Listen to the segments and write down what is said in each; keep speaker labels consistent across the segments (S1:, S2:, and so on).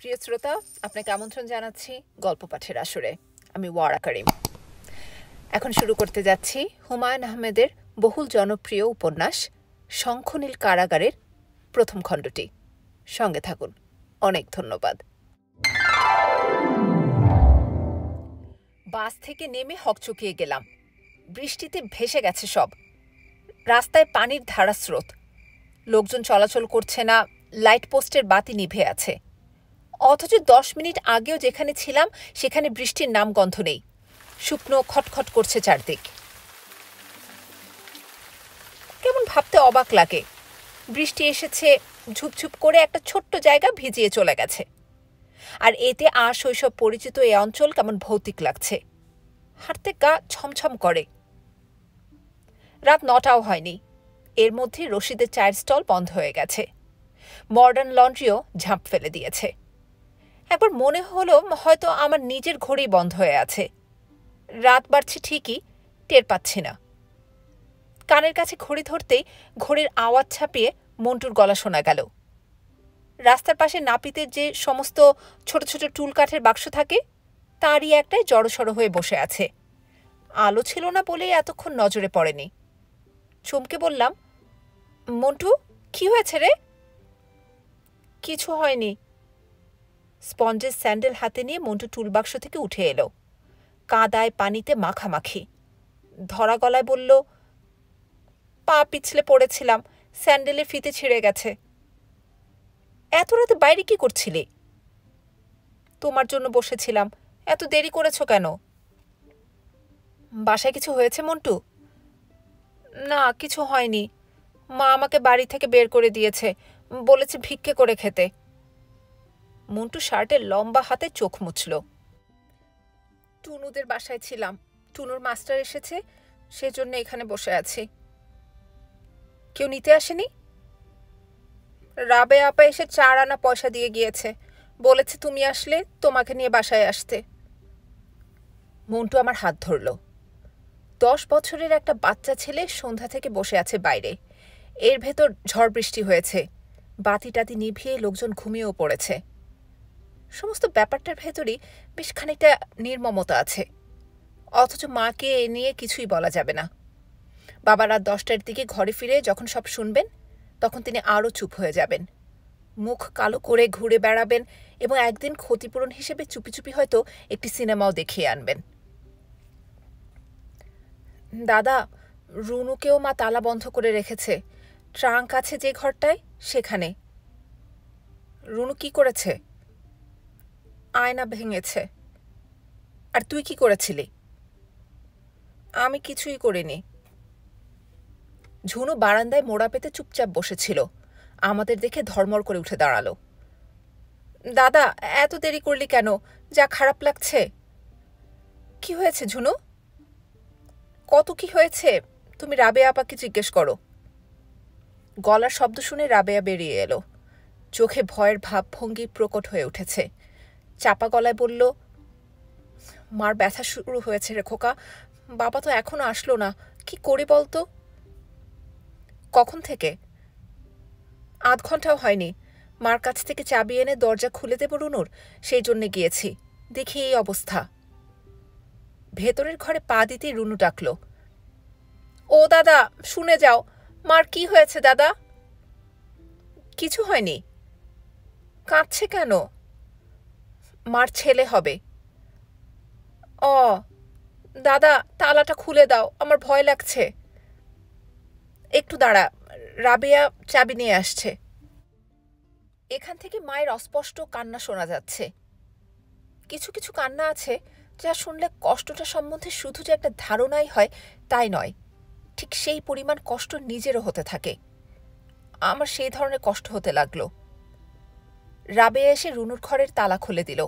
S1: প্রিয় শ্রোতা আপনাকে আমন্ত্রণ জানাচ্ছি গল্প পাঠের আসরে আমি ওয়ারা করিম এখন শুরু করতে যাচ্ছি হুমায়ুন আহমেদের বহুল জনপ্রিয় উপন্যাস শঙ্খনীল কারাগারের প্রথম খণ্ডটি সঙ্গে থাকুন অনেক ধন্যবাদ বাস থেকে নেমে হকচকিয়ে গেলাম বৃষ্টিতে ভেসে গেছে সব রাস্তায় পানির ধারা স্রোত লোকজন চলাচল করছে না লাইট পোস্টের বাতি নিভে আছে অথচ দশ মিনিট আগেও যেখানে ছিলাম সেখানে বৃষ্টির নাম গন্ধ নেই শুকনো খটখট করছে চারদিক কেমন ভাবতে অবাক লাগে বৃষ্টি এসেছে ঝুপঝুপ করে একটা ছোট্ট জায়গা ভিজিয়ে চলে গেছে আর এতে আর শৈশব পরিচিত এ অঞ্চল কেমন ভৌতিক লাগছে হাঁটতে গা ছমছম করে রাত নটাও হয়নি এর মধ্যে রশিদের চায়ের স্টল বন্ধ হয়ে গেছে মডার্ন লন্ড্রিও ঝাঁপ ফেলে দিয়েছে একবার মনে হলো হয়তো আমার নিজের ঘড়ি বন্ধ হয়ে আছে রাত বাড়ছে ঠিকই টের পাচ্ছি না কানের কাছে ঘড়ি ধরতেই ঘড়ির আওয়াজ ছাপিয়ে মন্টুর গলা শোনা গেল রাস্তার পাশে নাপিতের যে সমস্ত ছোট ছোট টুল কাঠের বাক্স থাকে তারই একটাই জড়সড় হয়ে বসে আছে আলো ছিল না বলেই এতক্ষণ নজরে পড়েনি চমকে বললাম মন্টু কি হয়েছে রে কিছু হয়নি স্পঞ্জের স্যান্ডেল হাতে নিয়ে মন্টু টুলবাক্স থেকে উঠে এলো কাদায় পানিতে মাখামাখি ধরা গলায় বলল পা পিছলে পড়েছিলাম স্যান্ডেলের ফিতে ছিঁড়ে গেছে এত রাতে বাইরে কি করছিলে তোমার জন্য বসেছিলাম এত দেরি করেছ কেন বাসায় কিছু হয়েছে মন্টু না কিছু হয়নি মা আমাকে বাড়ি থেকে বের করে দিয়েছে বলেছে ভিক্ষে করে খেতে মন্টু শার্টের লম্বা হাতে চোখ মুছল টুনুদের বাসায় ছিলাম টুনুর মাস্টার এসেছে সেজন্য এখানে বসে আছি কেউ নিতে আসেনি রাবে আপা এসে চার আনা পয়সা দিয়ে গিয়েছে বলেছে তুমি আসলে তোমাকে নিয়ে বাসায় আসতে মন্টু আমার হাত ধরল দশ বছরের একটা বাচ্চা ছেলে সন্ধ্যা থেকে বসে আছে বাইরে এর ভেতর ঝড় বৃষ্টি হয়েছে বাতি টাতি নিভিয়ে লোকজন ঘুমিয়েও পড়েছে সমস্ত ব্যাপারটার ভেতরই বেশ খানিকটা নির্মমতা আছে অথচ মাকে এ নিয়ে কিছুই বলা যাবে না বাবা রাত দশটার দিকে ঘরে ফিরে যখন সব শুনবেন তখন তিনি আরও চুপ হয়ে যাবেন মুখ কালো করে ঘুরে বেড়াবেন এবং একদিন ক্ষতিপূরণ হিসেবে চুপি চুপি হয়তো একটি সিনেমাও দেখিয়ে আনবেন দাদা রুনুকেও মা তালা বন্ধ করে রেখেছে ট্রাঙ্ক আছে যে ঘরটায় সেখানে রুনু কি করেছে আয়না ভেঙেছে আর তুই কি করেছিলি আমি কিছুই করিনি ঝুনু বারান্দায় মোড়া পেতে চুপচাপ বসেছিল আমাদের দেখে ধর্মর করে উঠে দাঁড়ালো দাদা এত দেরি করলি কেন যা খারাপ লাগছে কি হয়েছে ঝুনু কত কি হয়েছে তুমি রাবে আপাকে জিজ্ঞেস করো গলার শব্দ শুনে রাবেয়া বেরিয়ে এলো চোখে ভয়ের ভাবভঙ্গি প্রকট হয়ে উঠেছে চাপা গলায় বলল মার ব্যথা শুরু হয়েছে রে খোকা বাবা তো এখনও আসলো না কি করি বলতো কখন থেকে আধ ঘন্টাও হয়নি মার কাছ থেকে চাবি এনে দরজা খুলে দেব রুনুর সেই জন্যে গিয়েছি দেখি এই অবস্থা ভেতরের ঘরে পা দিতেই রুনু ডাকল ও দাদা শুনে যাও মার কি হয়েছে দাদা কিছু হয়নি কাঁদছে কেন মার ছেলে হবে অ দাদা তালাটা খুলে দাও আমার ভয় লাগছে একটু দাঁড়া রাবিয়া চাবি নিয়ে আসছে এখান থেকে মায়ের অস্পষ্ট কান্না শোনা যাচ্ছে কিছু কিছু কান্না আছে যা শুনলে কষ্টটা সম্বন্ধে শুধু যে একটা ধারণাই হয় তাই নয় ঠিক সেই পরিমাণ কষ্ট নিজেরও হতে থাকে আমার সেই ধরনের কষ্ট হতে লাগলো রাবেয়া এসে রুনুর ঘরের তালা খুলে দিল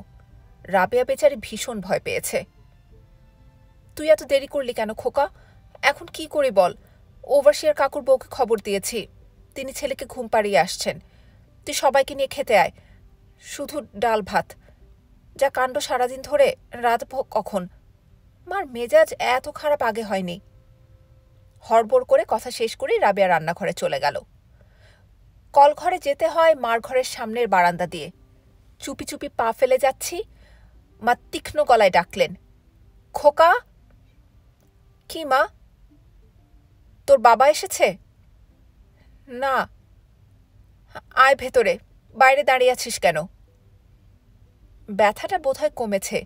S1: রাবেয়া বেচারি ভীষণ ভয় পেয়েছে তুই এত দেরি করলি কেন খোকা এখন কি করি বল ওভারসিয়ার কাকুর বউকে খবর দিয়েছি তিনি ছেলেকে ঘুম পাড়িয়ে আসছেন তুই সবাইকে নিয়ে খেতে আয় শুধু ডাল ভাত যা কাণ্ড সারাদিন ধরে রাত ভোগ কখন মার মেজাজ এত খারাপ আগে হয়নি হড়বড় করে কথা শেষ করে রাবেয়া রান্নাঘরে চলে গেল কলঘরে যেতে হয় মার ঘরের সামনের বারান্দা দিয়ে চুপি চুপি পা ফেলে যাচ্ছি মা তীক্ষ্ণ গলায় ডাকলেন খোকা কি মা তোর বাবা এসেছে না আয় ভেতরে বাইরে দাঁড়িয়ে আছিস কেন ব্যথাটা বোধহয় কমেছে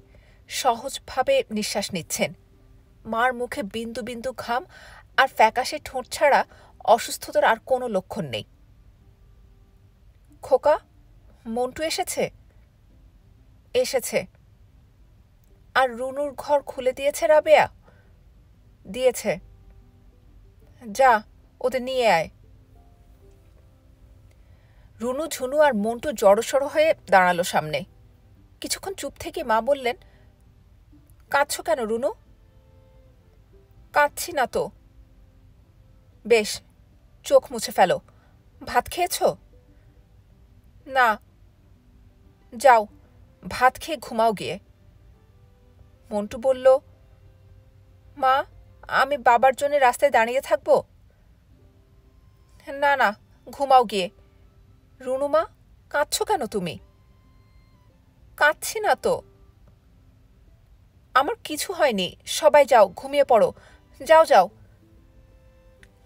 S1: সহজভাবে নিঃশ্বাস নিচ্ছেন মার মুখে বিন্দু বিন্দু ঘাম আর ফ্যাকাশে ঠোঁট ছাড়া অসুস্থতার আর কোনো লক্ষণ নেই খোকা মন্টু এসেছে এসেছে আর রুনুর ঘর খুলে দিয়েছে রাবেয়া দিয়েছে যা ওদের নিয়ে আয় রুনু ঝুনু আর মন্টু জড়সড় হয়ে দাঁড়ালো সামনে কিছুক্ষণ চুপ থেকে মা বললেন কাঁদছ কেন রুনু কাঁদছি না তো বেশ চোখ মুছে ফেলো ভাত খেয়েছো না যাও ভাত খেয়ে ঘুমাও গিয়ে মন্টু বলল মা আমি বাবার জন্য রাস্তায় দাঁড়িয়ে থাকব না না ঘুমাও গিয়ে রুনুমা কাঁদছ কেন তুমি কাঁদছি না তো আমার কিছু হয়নি সবাই যাও ঘুমিয়ে পড়ো যাও যাও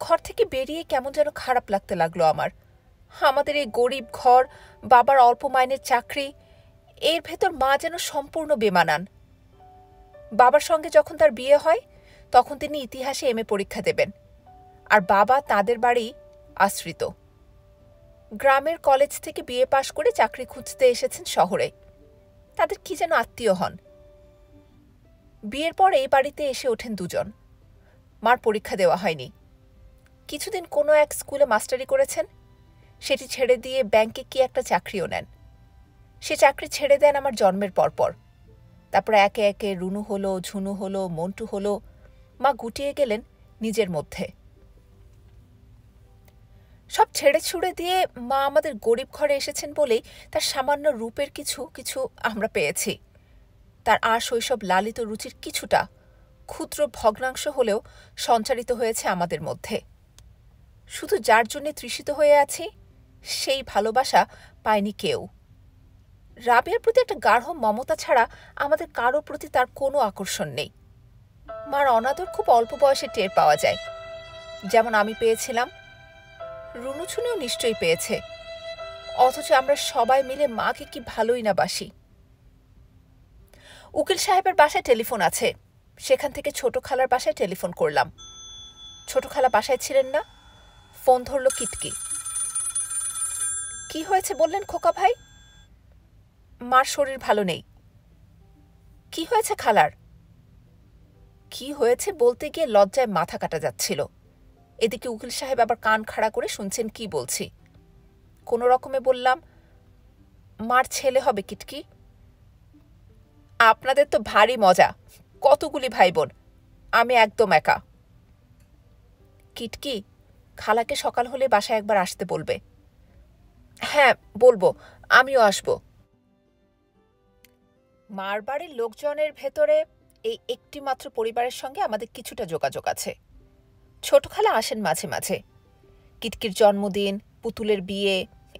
S1: ঘর থেকে বেরিয়ে কেমন যেন খারাপ লাগতে লাগলো আমার আমাদের এই গরিব ঘর বাবার অল্প মাইনের চাকরি এর ভেতর মা যেন সম্পূর্ণ বেমানান বাবার সঙ্গে যখন তার বিয়ে হয় তখন তিনি ইতিহাসে এম পরীক্ষা দেবেন আর বাবা তাদের বাড়ি আশ্রিত গ্রামের কলেজ থেকে বিয়ে পাশ করে চাকরি খুঁজতে এসেছেন শহরে তাদের কি যেন আত্মীয় হন বিয়ের পর এই বাড়িতে এসে ওঠেন দুজন মার পরীক্ষা দেওয়া হয়নি কিছুদিন কোনো এক স্কুলে মাস্টারি করেছেন সেটি ছেড়ে দিয়ে ব্যাংকে কি একটা চাকরিও নেন সে চাকরি ছেড়ে দেন আমার জন্মের পরপর তারপরে একে একে রুনু হলো ঝুনু হলো মন্টু হলো মা গুটিয়ে গেলেন নিজের মধ্যে সব ছেড়ে ছুড়ে দিয়ে মা আমাদের গরিব ঘরে এসেছেন বলেই তার সামান্য রূপের কিছু কিছু আমরা পেয়েছি তার আর শৈশব লালিত রুচির কিছুটা ক্ষুদ্র ভগ্নাংশ হলেও সঞ্চারিত হয়েছে আমাদের মধ্যে শুধু যার জন্যে তৃষিত হয়ে আছি সেই ভালোবাসা পায়নি কেউ রাবিয়ার প্রতি একটা গাঢ় মমতা ছাড়া আমাদের কারো প্রতি তার কোনো আকর্ষণ নেই মার অনাদর খুব অল্প বয়সে টের পাওয়া যায় যেমন আমি পেয়েছিলাম রুনুছুনেও নিশ্চয়ই পেয়েছে অথচ আমরা সবাই মিলে মাকে কি ভালোই না বাসি উকিল সাহেবের বাসায় টেলিফোন আছে সেখান থেকে ছোট খালার বাসায় টেলিফোন করলাম ছোট খালা বাসায় ছিলেন না ফোন ধরল কিটকি কি হয়েছে বললেন খোকা ভাই মার শরীর ভালো নেই কি হয়েছে খালার কি হয়েছে বলতে গিয়ে লজ্জায় মাথা কাটা যাচ্ছিল এদিকে উকিল সাহেব আবার কান খাড়া করে শুনছেন কি বলছি কোনো রকমে বললাম মার ছেলে হবে কিটকি আপনাদের তো ভারী মজা কতগুলি ভাই বোন আমি একদম একা কিটকি খালাকে সকাল হলে বাসায় একবার আসতে বলবে হ্যাঁ বলবো আমিও আসব মারবাড়ির লোকজনের ভেতরে এই একটি মাত্র পরিবারের সঙ্গে আমাদের কিছুটা যোগাযোগ আছে ছোটখালা আসেন মাঝে মাঝে কিটকির জন্মদিন পুতুলের বিয়ে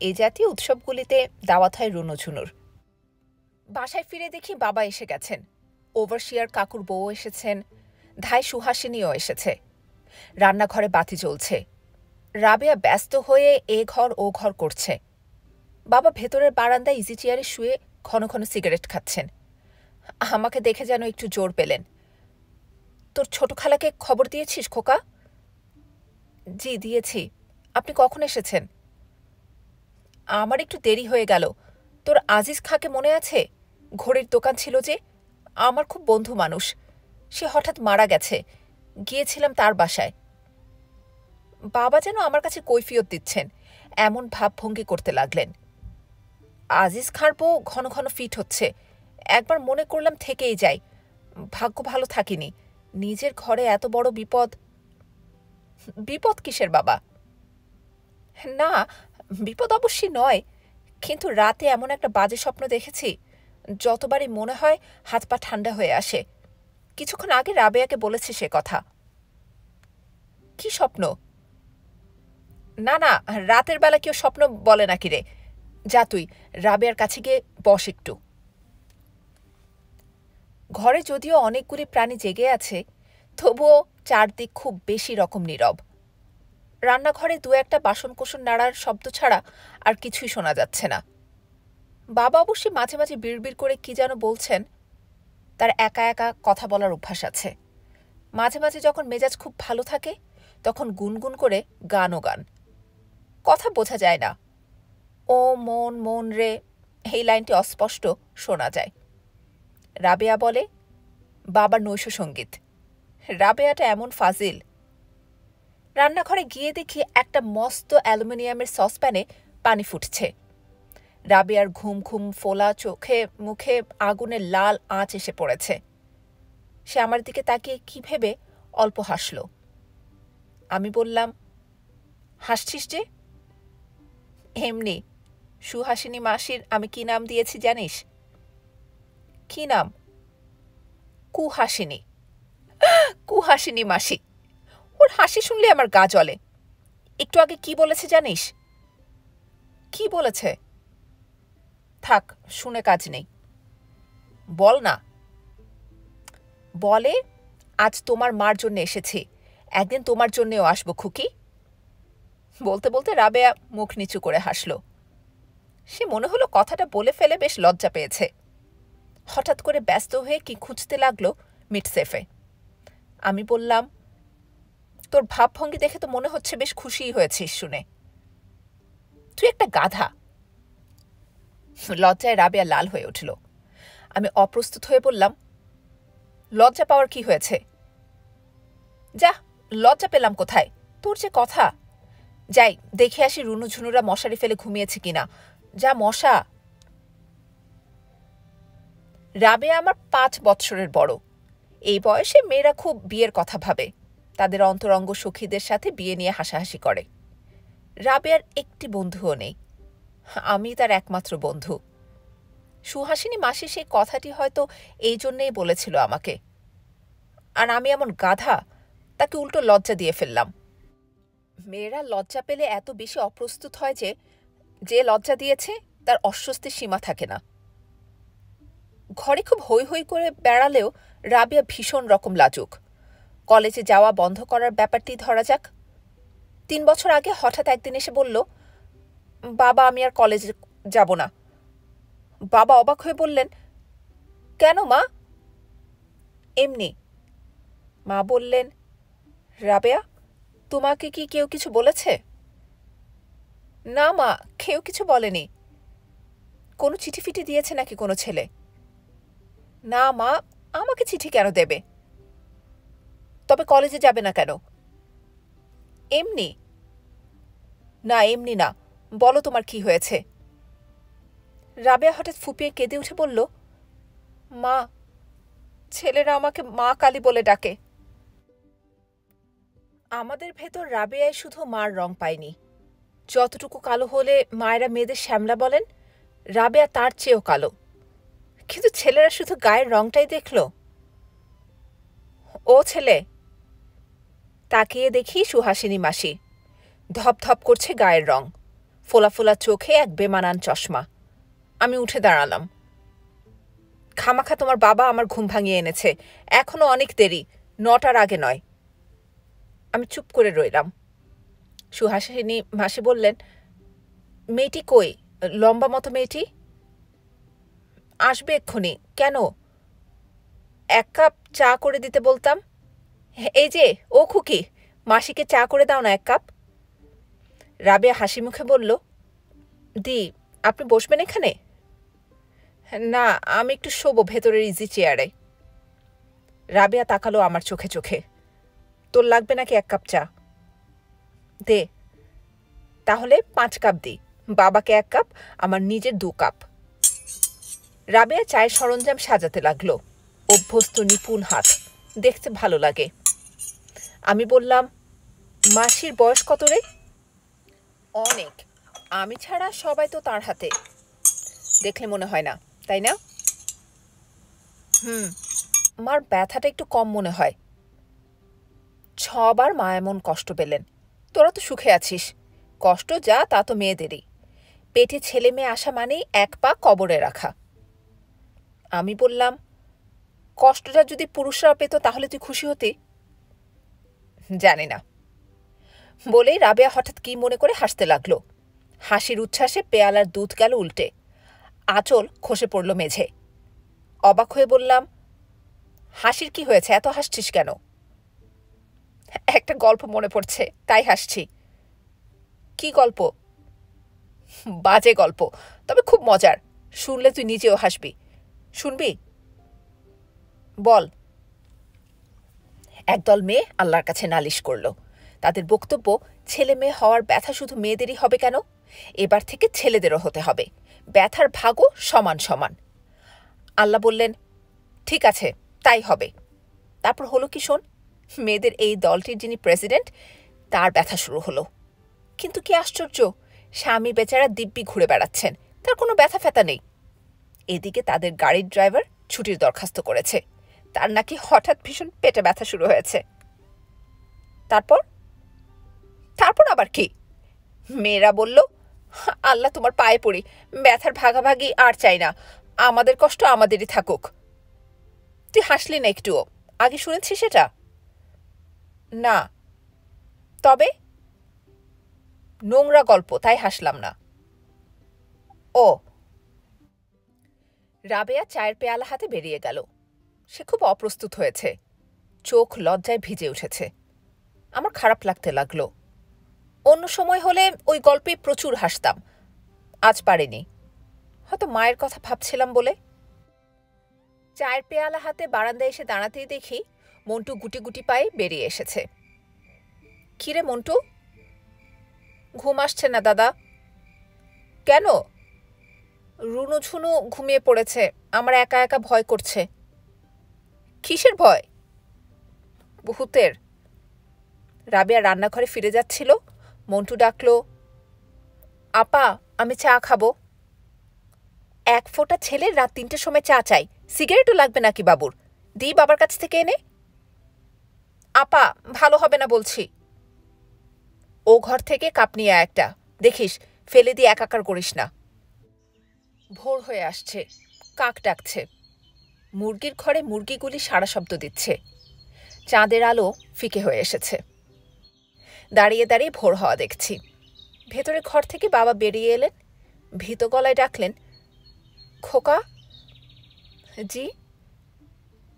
S1: এই জাতীয় উৎসবগুলিতে দাওয়াত হয় রুনুঝুনুর বাসায় ফিরে দেখি বাবা এসে গেছেন ওভারশিয়ার কাকুর বউ এসেছেন ধাই সুহাসিনীও এসেছে রান্নাঘরে বাতি জ্বলছে রাবেয়া ব্যস্ত হয়ে এ ঘর ও ঘর করছে বাবা ভেতরের বারান্দায় ইজি চেয়ারে শুয়ে ঘন ঘন সিগারেট খাচ্ছেন আমাকে দেখে যেন একটু জোর পেলেন তোর ছোট খালাকে খবর দিয়েছিস খোকা জি দিয়েছি আপনি কখন এসেছেন আমার একটু দেরি হয়ে গেল তোর আজিজ খাঁকে মনে আছে ঘড়ির দোকান ছিল যে আমার খুব বন্ধু মানুষ সে হঠাৎ মারা গেছে গিয়েছিলাম তার বাসায় বাবা যেন আমার কাছে কৈফিয়ত দিচ্ছেন এমন ভাবভঙ্গি করতে লাগলেন আজিজ খার্পও ঘন ঘন ফিট হচ্ছে একবার মনে করলাম থেকেই যাই ভাগ্য ভালো থাকিনি নিজের ঘরে এত বড় বিপদ বিপদ কিসের বাবা না বিপদ অবশ্যই নয় কিন্তু রাতে এমন একটা বাজে স্বপ্ন দেখেছি যতবারই মনে হয় হাত পা ঠান্ডা হয়ে আসে কিছুক্ষণ আগে রাবেয়াকে বলেছি সে কথা কি স্বপ্ন না না রাতের বেলা কেউ স্বপ্ন বলে নাকি রে যা তুই রাবেয়ার কাছে গিয়ে বস একটু ঘরে যদিও অনেকগুলি প্রাণী জেগে আছে তবুও চারদিক খুব বেশি রকম নীরব রান্নাঘরে দু একটা বাসনকোসন নাড়ার শব্দ ছাড়া আর কিছুই শোনা যাচ্ছে না বাবা অবশ্যই মাঝে মাঝে বিড়বিড় করে কি যেন বলছেন তার একা একা কথা বলার অভ্যাস আছে মাঝে মাঝে যখন মেজাজ খুব ভালো থাকে তখন গুনগুন করে গানও গান কথা বোঝা যায় না ও মন মন রে এই লাইনটি অস্পষ্ট শোনা যায় রাবেয়া বলে বাবার নৈশ সঙ্গীত রাবেয়াটা এমন ফাজিল রান্নাঘরে গিয়ে দেখি একটা মস্ত অ্যালুমিনিয়ামের সসপ্যানে পানি ফুটছে রাবেয়ার ঘুম ঘুম ফোলা চোখে মুখে আগুনের লাল আঁচ এসে পড়েছে সে আমার দিকে তাকিয়ে কী ভেবে অল্প হাসল আমি বললাম হাসছিস যে এমনি সুহাসিনী মাসির আমি কি নাম দিয়েছি জানিস কি নাম কুহাসিনী কুহাসিনী মাসি ওর হাসি শুনলে আমার গা জ্বলে একটু আগে কি বলেছে জানিস কি বলেছে থাক শুনে কাজ নেই বল না বলে আজ তোমার মার জন্য এসেছি একদিন তোমার জন্যেও আসবো খুকি বলতে বলতে রাবেয়া মুখ নিচু করে হাসলো সে মনে হলো কথাটা বলে ফেলে বেশ লজ্জা পেয়েছে হঠাৎ করে ব্যস্ত হয়ে কি খুঁজতে লাগলো মিটসেফে আমি বললাম তোর ভাবভঙ্গি দেখে তো মনে হচ্ছে বেশ খুশিই হয়েছিস শুনে তুই একটা গাধা লজ্জায় রাবিয়া লাল হয়ে উঠল আমি অপ্রস্তুত হয়ে বললাম লজ্জা পাওয়ার কি হয়েছে যা লজ্জা পেলাম কোথায় তোর যে কথা যাই দেখে আসি রুনুঝুনুরা মশারি ফেলে ঘুমিয়েছে কিনা যা মশা রাবে আমার পাঁচ বৎসরের বড় এই বয়সে মেয়েরা খুব বিয়ের কথা ভাবে তাদের অন্তরঙ্গ সখীদের সাথে বিয়ে নিয়ে হাসাহাসি করে রাবেয়ার একটি বন্ধুও নেই আমি তার একমাত্র বন্ধু সুহাসিনী মাসি সেই কথাটি হয়তো এই জন্যেই বলেছিল আমাকে আর আমি এমন গাধা তাকে উল্টো লজ্জা দিয়ে ফেললাম মেয়েরা লজ্জা পেলে এত বেশি অপ্রস্তুত হয় যে যে লজ্জা দিয়েছে তার অস্বস্তির সীমা থাকে না ঘরে খুব হৈ হৈ করে বেড়ালেও রাবিয়া ভীষণ রকম লাজুক কলেজে যাওয়া বন্ধ করার ব্যাপারটি ধরা যাক তিন বছর আগে হঠাৎ একদিন এসে বলল বাবা আমি আর কলেজে যাব না বাবা অবাক হয়ে বললেন কেন মা এমনি মা বললেন রাবেয়া তোমাকে কি কেউ কিছু বলেছে না মা কেউ কিছু বলেনি কোনো চিঠি ফিটি দিয়েছে নাকি কোনো ছেলে না মা আমাকে চিঠি কেন দেবে তবে কলেজে যাবে না কেন এমনি না এমনি না বলো তোমার কি হয়েছে রাবেয়া হঠাৎ ফুপিয়ে কেঁদে উঠে বলল মা ছেলেরা আমাকে মা কালী বলে ডাকে আমাদের ভেতর রাবেয়ায় শুধু মার রং পায়নি যতটুকু কালো হলে মায়েরা মেয়েদের শ্যামলা বলেন রাবেয়া তার চেয়েও কালো কিন্তু ছেলেরা শুধু গায়ের রংটাই দেখল ও ছেলে তাকিয়ে দেখি সুহাসিনী মাসি ধপধপ করছে গায়ের রং ফোলা ফোলা চোখে এক বেমানান চশমা আমি উঠে দাঁড়ালাম খামাখা তোমার বাবা আমার ঘুম ভাঙিয়ে এনেছে এখনো অনেক দেরি নটার আগে নয় আমি চুপ করে রইলাম সুহাসিনী মাসি বললেন মেয়েটি কই লম্বা মতো মেয়েটি আসবে এক্ষুনি কেন এক কাপ চা করে দিতে বলতাম হ্যাঁ, এই যে ও খুকি মাসিকে চা করে দাও না এক কাপ রাবে হাসি মুখে বলল দি আপনি বসবেন এখানে না আমি একটু শোবো ভেতরের ইজি চেয়ারে রাবেয়া তাকালো আমার চোখে চোখে তোর লাগবে নাকি এক কাপ চা দে তাহলে পাঁচ কাপ দে বাবাকে এক কাপ আমার নিজের দু কাপ রাবেয়া চায়ের সরঞ্জাম সাজাতে লাগলো অভ্যস্ত নিপুণ হাত দেখতে ভালো লাগে আমি বললাম মাসির বয়স কত রে অনেক আমি ছাড়া সবাই তো তার হাতে দেখলে মনে হয় না তাই না হুম মার ব্যথাটা একটু কম মনে হয় ছবার মা এমন কষ্ট পেলেন তোরা তো সুখে আছিস কষ্ট যা তা তো মেয়েদেরই পেটে ছেলে মেয়ে আসা মানেই এক পা কবরে রাখা আমি বললাম কষ্টটা যদি পুরুষরা পেত তাহলে তুই খুশি হতি জানি না বলেই রাবেয়া হঠাৎ কি মনে করে হাসতে লাগলো হাসির উচ্ছ্বাসে পেয়ালার দুধ গেল উল্টে আঁচল খসে পড়ল মেঝে অবাক হয়ে বললাম হাসির কি হয়েছে এত হাসছিস কেন একটা গল্প মনে পড়ছে তাই হাসছি কি গল্প বাজে গল্প তবে খুব মজার শুনলে তুই নিজেও হাসবি শুনবি বল একদল মেয়ে আল্লাহর কাছে নালিশ করল তাদের বক্তব্য ছেলে মেয়ে হওয়ার ব্যথা শুধু মেয়েদেরই হবে কেন এবার থেকে ছেলেদেরও হতে হবে ব্যথার ভাগও সমান সমান আল্লাহ বললেন ঠিক আছে তাই হবে তারপর হলো কি শোন মেয়েদের এই দলটির যিনি প্রেসিডেন্ট তার ব্যথা শুরু হলো কিন্তু কি আশ্চর্য স্বামী বেচারা দিব্যি ঘুরে বেড়াচ্ছেন তার কোনো ব্যথা ফ্যাথা নেই এদিকে তাদের গাড়ির ড্রাইভার ছুটির দরখাস্ত করেছে তার নাকি হঠাৎ ভীষণ পেটে ব্যথা শুরু হয়েছে তারপর তারপর আবার কি মেয়েরা বলল আল্লাহ তোমার পায়ে পড়ি ব্যথার ভাগাভাগি আর চাই না আমাদের কষ্ট আমাদেরই থাকুক তুই হাসলি না একটুও আগে শুনেছি সেটা না তবে নোংরা গল্প তাই হাসলাম না ও রাবেয়া চায়ের পেয়ালা হাতে বেরিয়ে গেল সে খুব অপ্রস্তুত হয়েছে চোখ লজ্জায় ভিজে উঠেছে আমার খারাপ লাগতে লাগলো অন্য সময় হলে ওই গল্পে প্রচুর হাসতাম আজ পারিনি হয়তো মায়ের কথা ভাবছিলাম বলে চায়ের পেয়ালা হাতে বারান্দায় এসে দাঁড়াতেই দেখি মন্টু গুটি গুটি পায়ে বেরিয়ে এসেছে কিরে মন্টু ঘুম আসছে না দাদা কেন রুনুঝুনু ঘুমিয়ে পড়েছে আমার একা একা ভয় করছে কিসের ভয় ভূতের রাবিয়া রান্নাঘরে ফিরে যাচ্ছিল মন্টু ডাকলো আপা আমি চা খাবো এক ফোঁটা ছেলের রাত তিনটের সময় চা চাই সিগারেটও লাগবে নাকি বাবুর দি বাবার কাছ থেকে এনে আপা ভালো হবে না বলছি ও ঘর থেকে কাপ নিয়ে একটা দেখিস ফেলে দিয়ে একাকার করিস না ভোর হয়ে আসছে কাক ডাকছে মুরগির ঘরে মুরগিগুলি সারা শব্দ দিচ্ছে চাঁদের আলো ফিকে হয়ে এসেছে দাঁড়িয়ে দাঁড়িয়ে ভোর হওয়া দেখছি ভেতরে ঘর থেকে বাবা বেরিয়ে এলেন ভীত গলায় ডাকলেন খোকা জি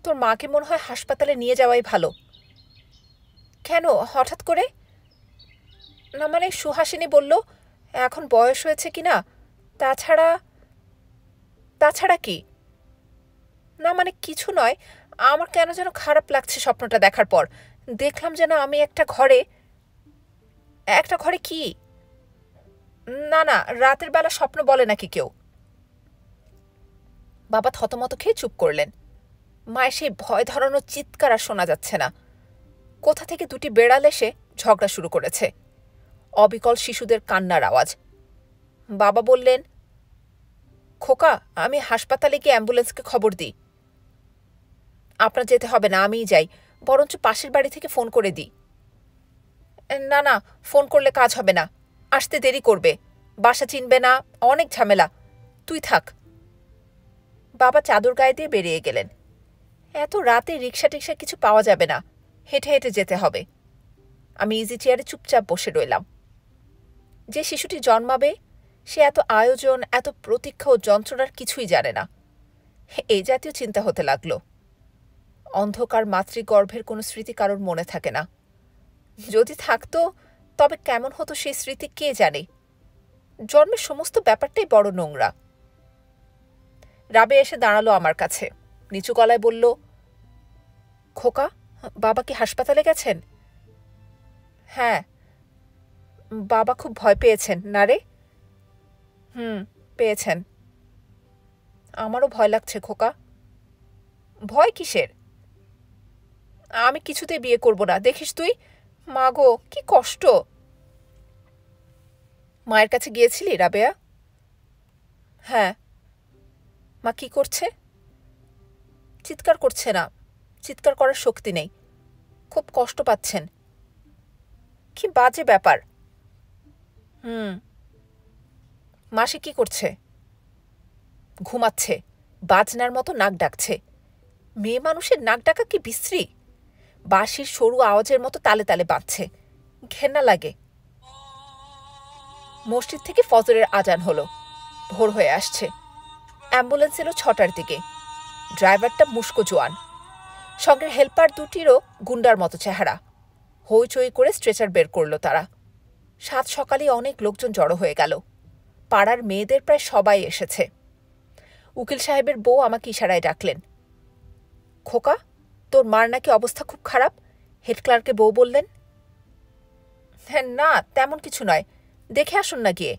S1: তোর মাকে মনে হয় হাসপাতালে নিয়ে যাওয়াই ভালো কেন হঠাৎ করে না মানে সুহাসিনী বলল এখন বয়স হয়েছে কি না তাছাড়া তাছাড়া কি না মানে কিছু নয় আমার কেন যেন খারাপ লাগছে স্বপ্নটা দেখার পর দেখলাম যেন আমি একটা ঘরে একটা ঘরে কি না না রাতের বেলা স্বপ্ন বলে নাকি কেউ বাবা থতমত খেয়ে চুপ করলেন মায়ের সেই ভয় ধরানোর চিৎকার আর শোনা যাচ্ছে না কোথা থেকে দুটি বেড়াল এসে ঝগড়া শুরু করেছে অবিকল শিশুদের কান্নার আওয়াজ বাবা বললেন খোকা আমি হাসপাতালে গিয়ে অ্যাম্বুলেন্সকে খবর দিই আপনার যেতে হবে না আমিই যাই বরঞ্চ পাশের বাড়ি থেকে ফোন করে দিই না না ফোন করলে কাজ হবে না আসতে দেরি করবে বাসা চিনবে না অনেক ঝামেলা তুই থাক বাবা চাদর গায়ে দিয়ে বেরিয়ে গেলেন এত রাতে রিক্সা টিক্সা কিছু পাওয়া যাবে না হেঁটে হেঁটে যেতে হবে আমি ইজি চেয়ারে চুপচাপ বসে রইলাম যে শিশুটি জন্মাবে সে এত আয়োজন এত প্রতীক্ষা ও যন্ত্রণার কিছুই জানে না এই জাতীয় চিন্তা হতে লাগলো অন্ধকার মাতৃগর্ভের কোনো স্মৃতি কারোর মনে থাকে না যদি থাকতো তবে কেমন হতো সেই স্মৃতি কে জানে জন্মের সমস্ত ব্যাপারটাই বড় নোংরা রাবে এসে দাঁড়ালো আমার কাছে নিচু গলায় বলল খোকা বাবা কি হাসপাতালে গেছেন হ্যাঁ বাবা খুব ভয় পেয়েছেন না রে হুম পেয়েছেন আমারও ভয় লাগছে খোকা ভয় কিসের আমি কিছুতে বিয়ে করব না দেখিস তুই মাগো কি কষ্ট মায়ের কাছে গিয়েছিলি রাবেয়া হ্যাঁ মা কি করছে চিৎকার করছে না চিৎকার করার শক্তি নেই খুব কষ্ট পাচ্ছেন কি বাজে ব্যাপার হুম মাসি কি করছে ঘুমাচ্ছে বাজনার মতো নাক ডাকছে মেয়ে মানুষের নাক ডাকা কি বিশ্রী বাঁশির সরু আওয়াজের মতো তালে তালে বাঁচছে ঘেন্না লাগে মসজিদ থেকে ফজরের আজান হলো ভোর হয়ে আসছে অ্যাম্বুলেন্স এলো ছটার দিকে ড্রাইভারটা মুস্কো জোয়ান সঙ্গের হেল্পার দুটিরও গুন্ডার মতো চেহারা হইচই করে স্ট্রেচার বের করল তারা সাত সকালে অনেক লোকজন জড়ো হয়ে গেল পাড়ার মেয়েদের প্রায় সবাই এসেছে উকিল সাহেবের বউ আমাকে ইশারায় ডাকলেন খোকা তোর মার নাকি অবস্থা খুব খারাপ হেড ক্লার্কে বউ বললেন হ্যাঁ না তেমন কিছু নয় দেখে আসুন না গিয়ে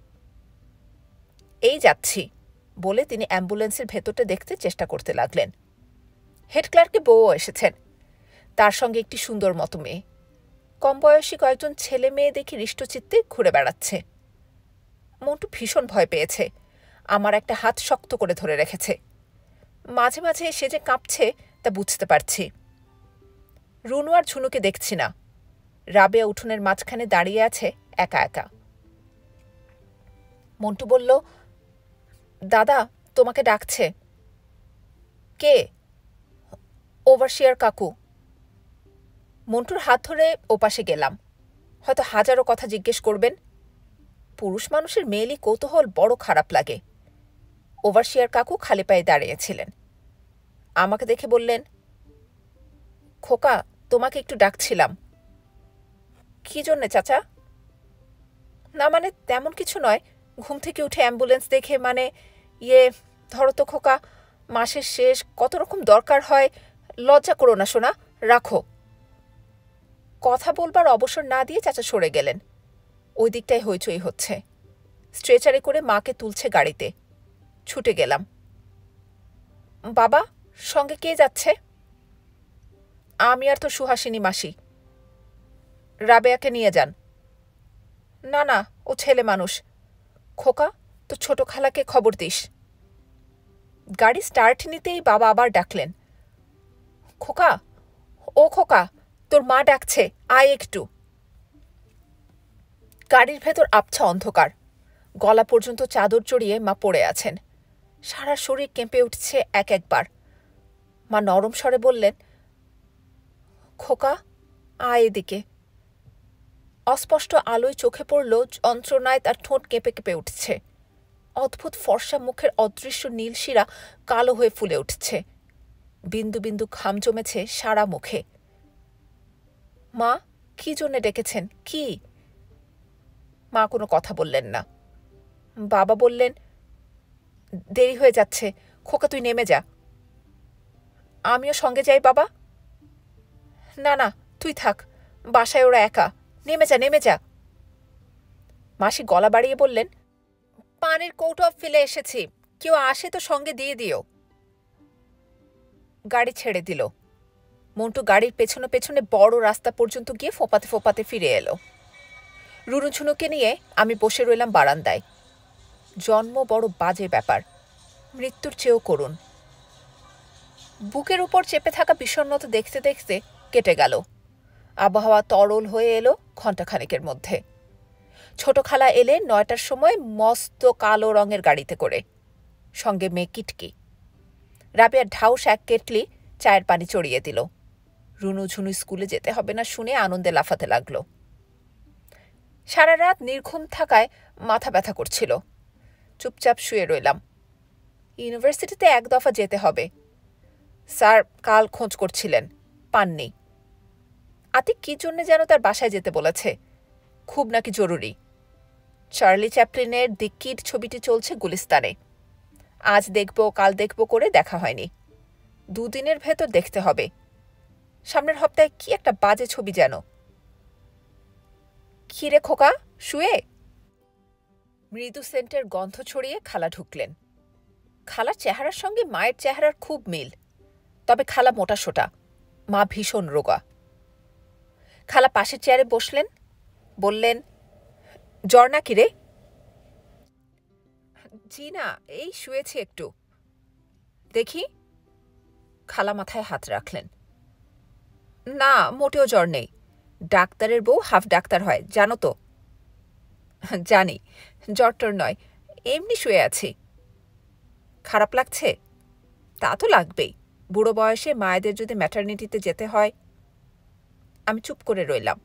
S1: এই যাচ্ছি বলে তিনি অ্যাম্বুলেন্সের ভেতরটা দেখতে চেষ্টা করতে লাগলেন হেড ক্লার্কের বউও এসেছেন তার সঙ্গে একটি সুন্দর মতো মেয়ে কম বয়সী কয়েকজন ছেলে মেয়ে দেখে হৃষ্টচিত্তে ঘুরে বেড়াচ্ছে মন্টু ভীষণ ভয় পেয়েছে আমার একটা হাত শক্ত করে ধরে রেখেছে মাঝে মাঝে সে যে কাঁপছে তা বুঝতে পারছি রুনু আর ঝুনুকে দেখছি না রাবেয়া উঠোনের মাঝখানে দাঁড়িয়ে আছে একা একা মন্টু বলল দাদা তোমাকে ডাকছে কে ওভারশিয়ার কাকু মন্টুর হাত ধরে ওপাশে গেলাম হয়তো হাজারো কথা জিজ্ঞেস করবেন পুরুষ মানুষের মেয়েলি কৌতূহল বড় খারাপ লাগে ওভারশিয়ার কাকু খালি পায়ে দাঁড়িয়েছিলেন আমাকে দেখে বললেন খোকা তোমাকে একটু ডাকছিলাম কি জন্যে চাচা না মানে তেমন কিছু নয় ঘুম থেকে উঠে অ্যাম্বুলেন্স দেখে মানে ইয়ে ধরো তো খোকা মাসের শেষ কত রকম দরকার হয় লজ্জা করো না সোনা রাখো কথা বলবার অবসর না দিয়ে চাচা সরে গেলেন ওই দিকটায় হইচই হচ্ছে স্ট্রেচারে করে মাকে তুলছে গাড়িতে ছুটে গেলাম বাবা সঙ্গে কে যাচ্ছে আমি আর তো সুহাসিনী মাসি রাবেয়াকে নিয়ে যান না না ও ছেলে মানুষ খোকা তো ছোট খালাকে খবর দিস গাড়ি স্টার্ট নিতেই বাবা আবার ডাকলেন খোকা ও খোকা তোর মা ডাকছে আয় একটু গাড়ির ভেতর আবছা অন্ধকার গলা পর্যন্ত চাদর চড়িয়ে মা পড়ে আছেন সারা শরীর কেঁপে উঠছে এক একবার মা নরম স্বরে বললেন খোকা আয় এদিকে অস্পষ্ট আলোয় চোখে পড়ল যন্ত্রণায় তার ঠোঁট কেঁপে কেঁপে উঠছে অদ্ভুত ফর্সা মুখের অদৃশ্য নীলশিরা কালো হয়ে ফুলে উঠছে বিন্দু বিন্দু ঘাম জমেছে সারা মুখে মা কি জন্যে ডেকেছেন কি মা কোনো কথা বললেন না বাবা বললেন দেরি হয়ে যাচ্ছে খোকা তুই নেমে যা আমিও সঙ্গে যাই বাবা না না তুই থাক বাসায় ওরা একা নেমে যা নেমে যা মাসি গলা বাড়িয়ে বললেন পানির কৌটফ ফেলে এসেছি কেউ আসে তো সঙ্গে দিয়ে দিও গাড়ি ছেড়ে দিল মন্টু গাড়ির পেছনে পেছনে বড় রাস্তা পর্যন্ত গিয়ে ফোপাতে ফোপাতে ফিরে এলো রুনুছুনুকে নিয়ে আমি বসে রইলাম বারান্দায় জন্ম বড় বাজে ব্যাপার মৃত্যুর চেয়েও করুন বুকের উপর চেপে থাকা বিষণ্নতা দেখতে দেখতে কেটে গেল আবহাওয়া তরল হয়ে এলো ঘণ্টাখানেকের মধ্যে ছোট খালা এলে নয়টার সময় মস্ত কালো রঙের গাড়িতে করে সঙ্গে মেয়ে কিটকি রাবিয়ার ঢাউস এক কেটলি চায়ের পানি চড়িয়ে দিল রুনু ঝুনু স্কুলে যেতে হবে না শুনে আনন্দে লাফাতে লাগল সারা রাত নির্ঘুম থাকায় মাথা ব্যথা করছিল চুপচাপ শুয়ে রইলাম ইউনিভার্সিটিতে এক দফা যেতে হবে স্যার কাল খোঁজ করছিলেন পাননি আতিক কী জন্যে যেন তার বাসায় যেতে বলেছে খুব নাকি জরুরি চার্লি চ্যাপলিনের দিকির ছবিটি চলছে গুলিস্তানে আজ দেখব কাল দেখব করে দেখা হয়নি দুদিনের ভেতর দেখতে হবে সামনের হপ্তায় কি একটা বাজে ছবি যেন খিরে খোকা শুয়ে মৃদু সেন্টের গন্ধ ছড়িয়ে খালা ঢুকলেন খালার চেহারার সঙ্গে মায়ের চেহারার খুব মিল তবে খালা মোটা সোটা মা ভীষণ রোগা খালা পাশের চেয়ারে বসলেন বললেন জ্বর না কিরে জিনা এই শুয়েছি একটু দেখি খালা মাথায় হাত রাখলেন না মোটেও জ্বর নেই ডাক্তারের বউ হাফ ডাক্তার হয় জানো তো জানি জ্বর টর নয় এমনি শুয়ে আছি খারাপ লাগছে তা তো লাগবেই বুড়ো বয়সে মায়েদের যদি ম্যাটার্নিটিতে যেতে হয় আমি চুপ করে রইলাম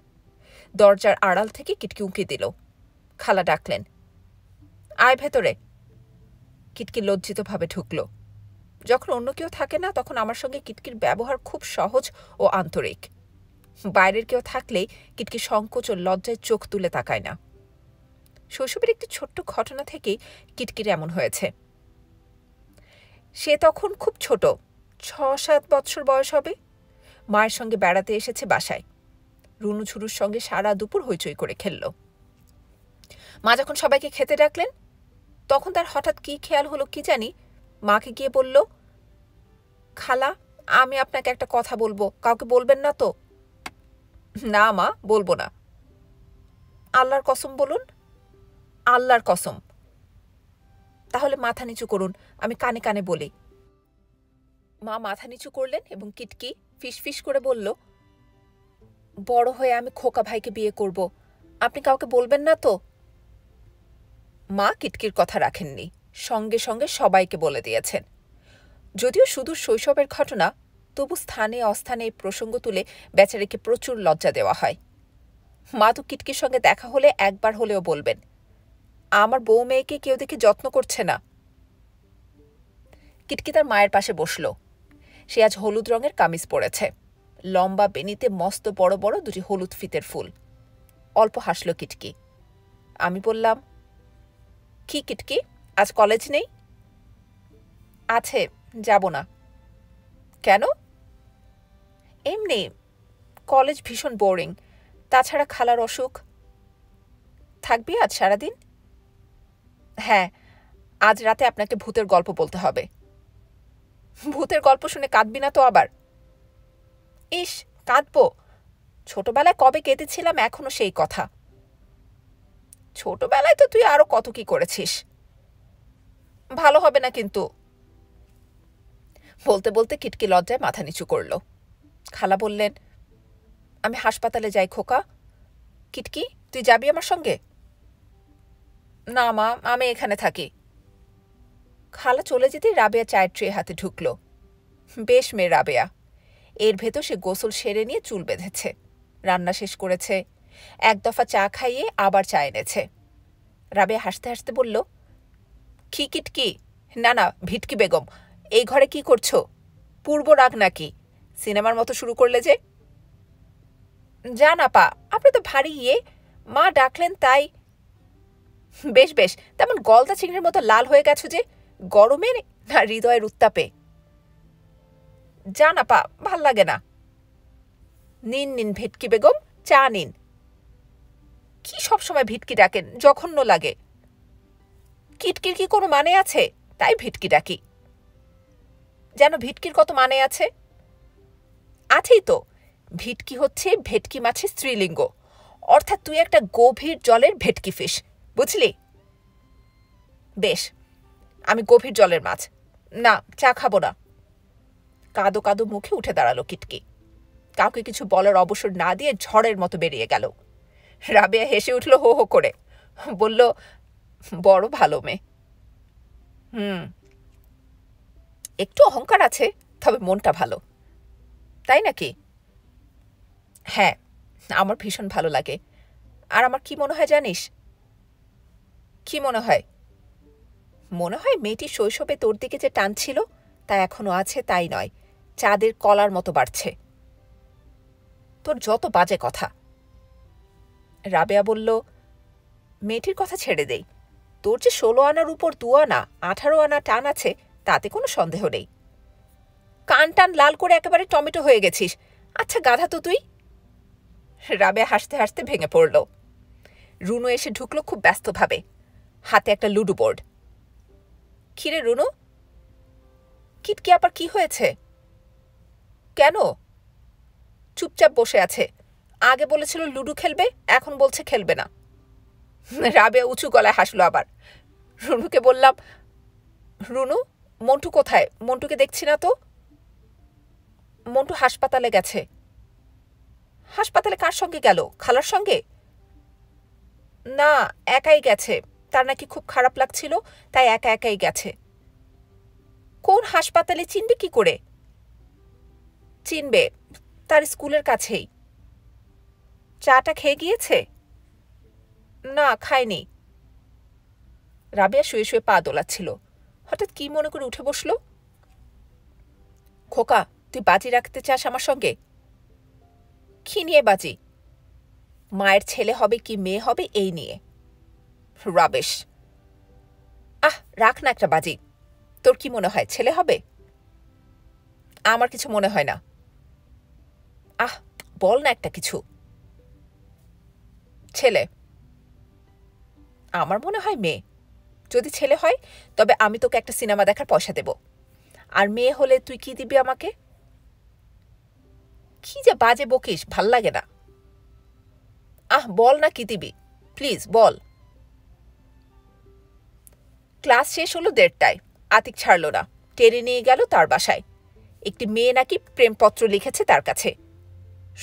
S1: দরজার আড়াল থেকে কিটকি উঁকি দিল খালা ডাকলেন আয় ভেতরে কিটকি লজ্জিতভাবে ঢুকল যখন অন্য কেউ থাকে না তখন আমার সঙ্গে কিটকির ব্যবহার খুব সহজ ও আন্তরিক বাইরের কেউ থাকলেই কিটকি সংকোচ ও লজ্জায় চোখ তুলে তাকায় না শৈশবের একটি ছোট্ট ঘটনা থেকেই কিটকির এমন হয়েছে সে তখন খুব ছোট ছ সাত বছর বয়স হবে মায়ের সঙ্গে বেড়াতে এসেছে বাসায় রুনু ছুরুর সঙ্গে সারা দুপুর হইচই করে খেলল মা যখন সবাইকে খেতে ডাকলেন তখন তার হঠাৎ কি খেয়াল হলো কি জানি মাকে গিয়ে বলল খালা আমি আপনাকে একটা কথা বলবো কাউকে বলবেন না তো না মা বলবো না আল্লাহর কসম বলুন আল্লাহর কসম তাহলে মাথা নিচু করুন আমি কানে কানে বলি মা মাথা নিচু করলেন এবং কিটকি ফিস করে বলল বড় হয়ে আমি খোকা ভাইকে বিয়ে করব আপনি কাউকে বলবেন না তো মা কিটকির কথা রাখেননি সঙ্গে সঙ্গে সবাইকে বলে দিয়েছেন যদিও শুধু শৈশবের ঘটনা তবু স্থানে অস্থানে এই প্রসঙ্গ তুলে বেচারিকে প্রচুর লজ্জা দেওয়া হয় মা তো কিটকির সঙ্গে দেখা হলে একবার হলেও বলবেন আমার বউ মেয়েকে কেউ দেখে যত্ন করছে না কিটকি তার মায়ের পাশে বসল সে আজ হলুদ রঙের কামিজ পরেছে লম্বা বেনিতে মস্ত বড় বড় দুটি হলুদ ফিতের ফুল অল্প হাসল কিটকি আমি বললাম কি কিটকি আজ কলেজ নেই আছে যাব না কেন এমনি কলেজ ভীষণ বোরিং তাছাড়া খালার অসুখ থাকবি আজ সারাদিন হ্যাঁ আজ রাতে আপনাকে ভূতের গল্প বলতে হবে ভূতের গল্প শুনে কাঁদবি না তো আবার ইস কাঁদবো ছোটবেলায় কবে কেঁদেছিলাম এখনও সেই কথা ছোটবেলায় তো তুই আরো কত কি করেছিস ভালো হবে না কিন্তু বলতে বলতে কিটকি লজ্জায় মাথা নিচু করল খালা বললেন আমি হাসপাতালে যাই খোকা কিটকি তুই যাবি আমার সঙ্গে না মা আমি এখানে থাকি খালা চলে যেতেই রাবেয়া চায়ের ট্রে হাতে ঢুকল বেশ মেয়ে রাবেয়া এর ভেতর সে গোসল সেরে নিয়ে চুল বেঁধেছে রান্না শেষ করেছে এক দফা চা খাইয়ে আবার চা এনেছে রাবে হাসতে হাসতে বলল কি কিটকি না না ভিটকি বেগম এই ঘরে কি করছো পূর্ব রাগ নাকি সিনেমার মতো শুরু করলে যে যা না পা আপনি তো ভারী ইয়ে মা ডাকলেন তাই বেশ বেশ তেমন গলদা চিংড়ির মতো লাল হয়ে গেছো যে গরমে না হৃদয়ের উত্তাপে যা না পা ভাল লাগে না নিন নিন ভেটকি বেগম চা নিন কি সময় ভিটকি ডাকেন জঘন্য লাগে কিটকির কি কোনো মানে আছে তাই ভিটকি ডাকি যেন ভিটকির কত মানে আছে আছেই তো ভিটকি হচ্ছে ভেটকি মাছের স্ত্রীলিঙ্গ অর্থাৎ তুই একটা গভীর জলের ভেটকি ফিস বুঝলি বেশ আমি গভীর জলের মাছ না চা খাবো না কাদো কাদো মুখে উঠে দাঁড়ালো কিটকি কাউকে কিছু বলার অবসর না দিয়ে ঝড়ের মতো বেরিয়ে গেল রাবেয়া হেসে উঠল হো হো করে বলল বড় ভালো মেয়ে হুম একটু অহংকার আছে তবে মনটা ভালো তাই নাকি হ্যাঁ আমার ভীষণ ভালো লাগে আর আমার কি মনে হয় জানিস কি মনে হয় মনে হয় মেয়েটি শৈশবে তোর দিকে যে টান ছিল তা এখনও আছে তাই নয় চাঁদের কলার মতো বাড়ছে তোর যত বাজে কথা রাবেয়া বলল মেয়েটির কথা ছেড়ে দেই তোর যে ষোলো আনার উপর দু আনা আঠারো আনা টান আছে তাতে কোনো সন্দেহ নেই কান টান লাল করে একেবারে টমেটো হয়ে গেছিস আচ্ছা গাধা তো তুই রাবেয়া হাসতে হাসতে ভেঙে পড়ল রুনু এসে ঢুকলো খুব ব্যস্তভাবে হাতে একটা লুডু বোর্ড খিরে রুনু কিটকি আবার কি হয়েছে কেন চুপচাপ বসে আছে আগে বলেছিল লুডু খেলবে এখন বলছে খেলবে না রাবে উঁচু গলায় হাসলো আবার রুনুকে বললাম রুনু মন্টু কোথায় মন্টুকে দেখছি না তো মন্টু হাসপাতালে গেছে হাসপাতালে কার সঙ্গে গেল খালার সঙ্গে না একাই গেছে তার নাকি খুব খারাপ লাগছিল তাই একা একাই গেছে কোন হাসপাতালে চিনবে কি করে চিনবে তার স্কুলের কাছেই চাটা খেয়ে গিয়েছে না খায়নি রাবিয়া শুয়ে শুয়ে পা দোলাচ্ছিল হঠাৎ কি মনে করে উঠে বসল খোকা তুই বাজি রাখতে চাস আমার সঙ্গে কি নিয়ে বাজি মায়ের ছেলে হবে কি মেয়ে হবে এই নিয়ে রাবেশ আহ রাখ না একটা বাজি তোর কি মনে হয় ছেলে হবে আমার কিছু মনে হয় না আহ বল না একটা কিছু ছেলে আমার মনে হয় মেয়ে যদি ছেলে হয় তবে আমি তোকে একটা সিনেমা দেখার পয়সা দেব আর মেয়ে হলে তুই কি দিবি আমাকে কি যে বাজে বকিস ভাল লাগে না আহ বল না কি দিবি প্লিজ বল ক্লাস শেষ হলো দেড়টায় আতিক ছাড়ল না টেনে নিয়ে গেল তার বাসায় একটি মেয়ে নাকি প্রেমপত্র লিখেছে তার কাছে